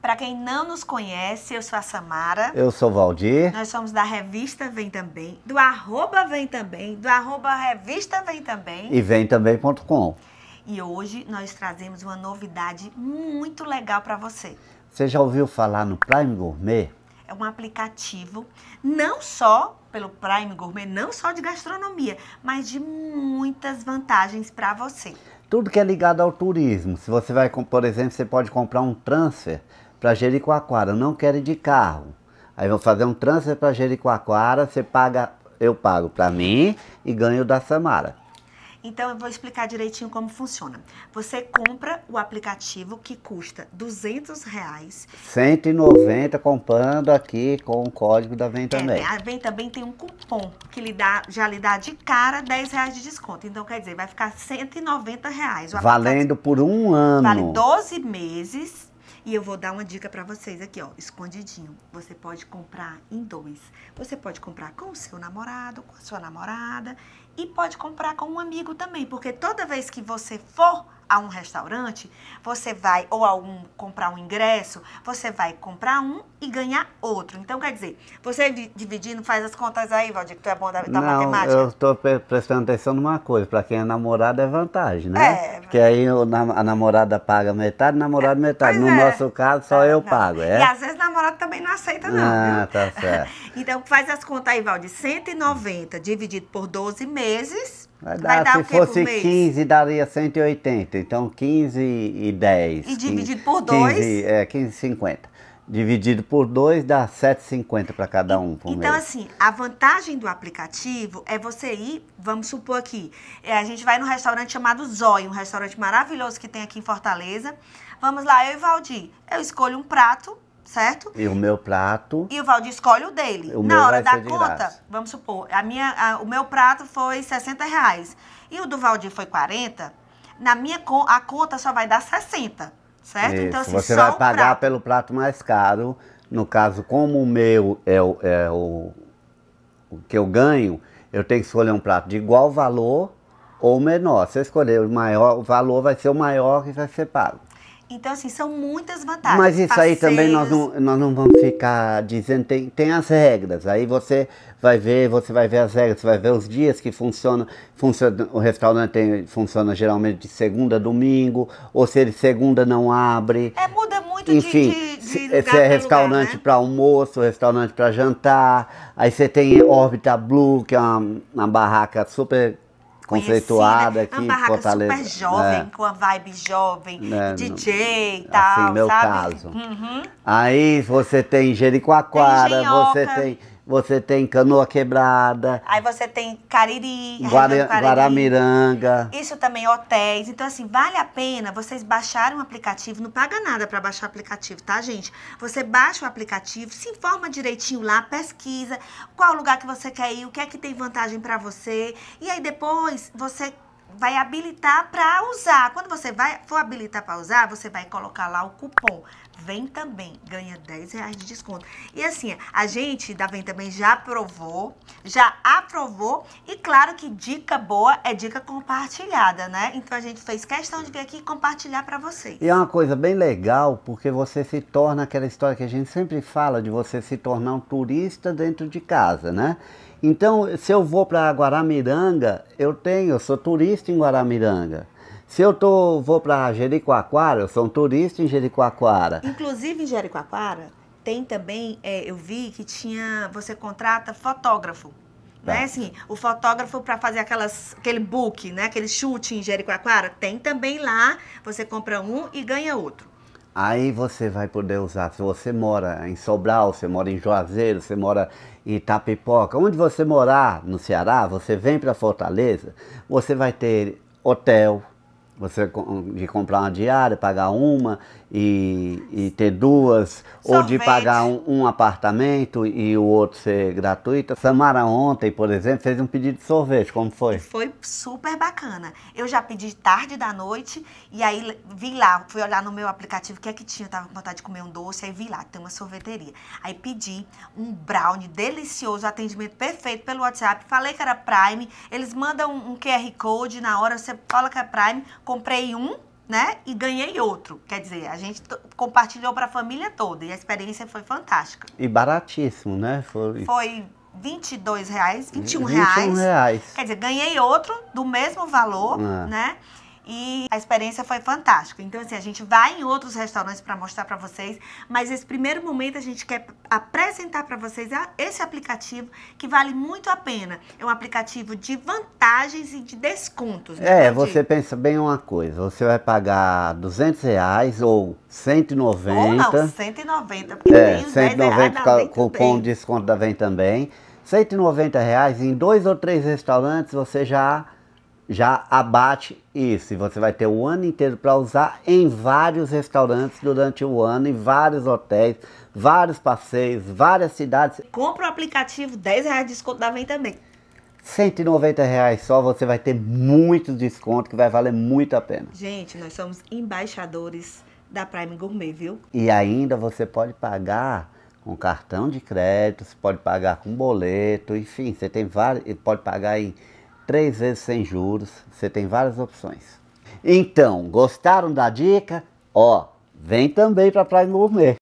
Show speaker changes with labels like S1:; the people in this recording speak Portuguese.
S1: Para quem não nos conhece, eu sou a Samara. Eu sou
S2: o Valdir.
S1: Nós somos da revista Vem Também, do arroba Vem Também, do arroba Revista Vem Também. E
S2: também.com.
S1: E hoje nós trazemos uma novidade muito legal para você.
S2: Você já ouviu falar no Prime Gourmet?
S1: É um aplicativo não só pelo Prime Gourmet, não só de gastronomia, mas de muitas vantagens para você.
S2: Tudo que é ligado ao turismo. Se você vai, por exemplo, você pode comprar um transfer para Jericoacoara, não quero ir de carro. Aí vão fazer um transfer para Jericoacoara, você paga, eu pago para mim e ganho da Samara.
S1: Então eu vou explicar direitinho como funciona. Você compra o aplicativo que custa 200 reais.
S2: 190 comprando aqui com o código da Vem é, Também. É, a
S1: Vem Também tem um cupom que lhe dá, já lhe dá de cara 10 reais de desconto. Então quer dizer, vai ficar 190 reais. Valendo
S2: por um ano. Vale 12
S1: meses e eu vou dar uma dica para vocês aqui, ó, escondidinho. Você pode comprar em dois. Você pode comprar com o seu namorado, com a sua namorada e pode comprar com um amigo também, porque toda vez que você for a um restaurante, você vai ou a um comprar um ingresso, você vai comprar um e ganhar outro. Então quer dizer, você dividindo faz as contas aí, Valdir, que tu é bom
S2: da, da Não, matemática. Eu estou prestando atenção numa coisa, para quem é namorado é vantagem, né? É, Porque aí a namorada paga metade, o namorado é, metade. No é. nosso caso só é, eu não. pago, é? E às
S1: vezes o namorado também não aceita não. Ah,
S2: viu? tá certo.
S1: então faz as contas aí, Valdir, 190 dividido por 12 meses Vai dar, Vai dar se fosse 15,
S2: daria 180. Então, 15 e 10. E dividido 15, por 2? 15, é, 15,50. Dividido por 2 é, dá 7,50 para cada um por Então, mês.
S1: assim, a vantagem do aplicativo é você ir, vamos supor aqui, é, a gente vai num restaurante chamado Zoi um restaurante maravilhoso que tem aqui em Fortaleza. Vamos lá, eu e Valdir. Eu escolho um prato, certo?
S2: E o meu prato. E
S1: o Valdir escolhe o dele. O Na hora da conta, graça. vamos supor, a minha, a, o meu prato foi 60 reais e o do Valdir foi 40. Na minha a conta só vai dar 60, certo? Então, Isso. Então, assim, você vai pagar
S2: prato. pelo prato mais caro. No caso, como o meu é o, é o, o que eu ganho, eu tenho que escolher um prato de igual valor ou menor. Se eu escolher o maior, o valor vai ser o maior que vai ser pago.
S1: Então, assim, são muitas vantagens. Mas isso Passeios... aí também nós
S2: não, nós não vamos ficar dizendo, tem, tem as regras. Aí você vai ver, você vai ver as regras, você vai ver os dias que funciona. funciona o restaurante tem, funciona geralmente de segunda a domingo, ou se ele segunda não abre. É, muda muito Enfim, de, de, de se é restaurante para né? almoço, restaurante para jantar. Aí você tem Órbita Blue, que é uma, uma barraca super conceituada aqui. É uma barraca Fortaleza. super jovem, é.
S1: com a vibe jovem,
S2: é, DJ e assim, tal. Assim, meu sabe? caso. Uhum. Aí você tem Jericoacoara, tem você tem você tem Canoa Quebrada.
S1: Aí você tem Cariri, Guara, Cariri.
S2: Guaramiranga. Isso
S1: também, hotéis. Então, assim, vale a pena vocês baixarem um aplicativo. Não paga nada para baixar o aplicativo, tá, gente? Você baixa o aplicativo, se informa direitinho lá, pesquisa qual lugar que você quer ir, o que é que tem vantagem para você. E aí depois você vai habilitar para usar. Quando você vai, for habilitar para usar, você vai colocar lá o cupom. Vem também, ganha 10 reais de desconto. E assim, a gente da Vem também já aprovou, já aprovou. E claro que dica boa é dica compartilhada, né? Então a gente fez questão de vir aqui compartilhar para vocês. E
S2: é uma coisa bem legal, porque você se torna aquela história que a gente sempre fala de você se tornar um turista dentro de casa, né? Então, se eu vou para Guaramiranga, eu tenho, eu sou turista em Guaramiranga. Se eu tô, vou para Jericoacoara, eu sou um turista em Jericoacoara.
S1: Inclusive em Jericoacoara, tem também, é, eu vi que tinha, você contrata fotógrafo. Né? Tá. Né? Assim, o fotógrafo para fazer aquelas, aquele book, né? aquele chute em Jericoacoara, tem também lá. Você compra um e ganha outro.
S2: Aí você vai poder usar. Se você mora em Sobral, você mora em Juazeiro, você mora em Itapipoca, onde você morar no Ceará, você vem para Fortaleza, você vai ter hotel, você de comprar uma diária, pagar uma e, e ter duas, Sorvete. ou de pagar um, um, apartamento e o outro ser gratuito. Samara ontem, por exemplo, fez um pedido de sorvete, como foi?
S1: Foi super bacana. Eu já pedi tarde da noite e aí vi lá, fui olhar no meu aplicativo o que é que tinha, eu tava com vontade de comer um doce, aí vi lá, tem uma sorveteria. Aí pedi um brownie delicioso, atendimento perfeito pelo WhatsApp, falei que era Prime, eles mandam um QR Code na hora, você fala que é Prime, comprei um, né? E ganhei outro. Quer dizer, a gente compartilhou para a família toda e a experiência foi fantástica.
S2: E baratíssimo, né? Foi, foi
S1: 22 reais, vinte reais. reais. Quer dizer, ganhei outro do mesmo valor, é. né? e a experiência foi fantástica. Então, assim, a gente vai em outros restaurantes para mostrar para vocês, mas esse primeiro momento a gente quer apresentar para vocês esse aplicativo que vale muito a pena. É um aplicativo de vantagens e de descontos. Né, é, você
S2: pensa bem uma coisa, você vai pagar 200 reais ou 190. Ou não,
S1: 190, porque é, tem
S2: 190 desconto da Vem também. 190 reais em dois ou três restaurantes você já já abate isso. E você vai ter o ano inteiro para usar em vários restaurantes durante o ano, em vários hotéis, vários passeios, várias cidades.
S1: Compra o aplicativo, 10 reais de desconto da Vem também.
S2: 190 reais só, você vai ter muito desconto que vai valer muito a pena.
S1: Gente, nós somos embaixadores da Prime Gourmet, viu?
S2: E ainda você pode pagar com cartão de crédito, você pode pagar com boleto, enfim, você tem vários, pode pagar em três vezes sem juros, você tem várias opções. Então, gostaram da dica? Ó, vem também para a Prime Gourmet.